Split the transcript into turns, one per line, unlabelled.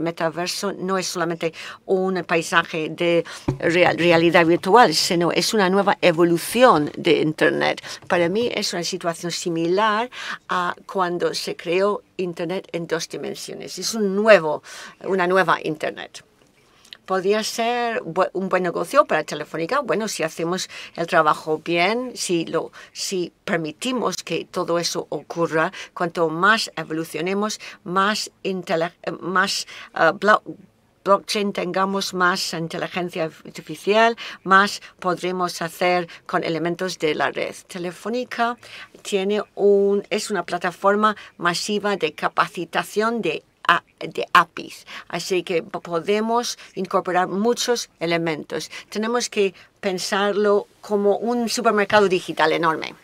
metaverso no es solamente un paisaje de realidad virtual, sino es una nueva evolución de Internet. Para mí es una situación similar a cuando se creó Internet en dos dimensiones. Es una nueva Internet podría ser un buen negocio para Telefónica. Bueno, si hacemos el trabajo bien, si, lo, si permitimos que todo eso ocurra, cuanto más evolucionemos, más, más eh, blockchain tengamos más inteligencia artificial, más podremos hacer con elementos de la red. Telefónica tiene un, es una plataforma masiva de capacitación de de APIs. Así que podemos incorporar muchos elementos. Tenemos que pensarlo como un supermercado digital enorme.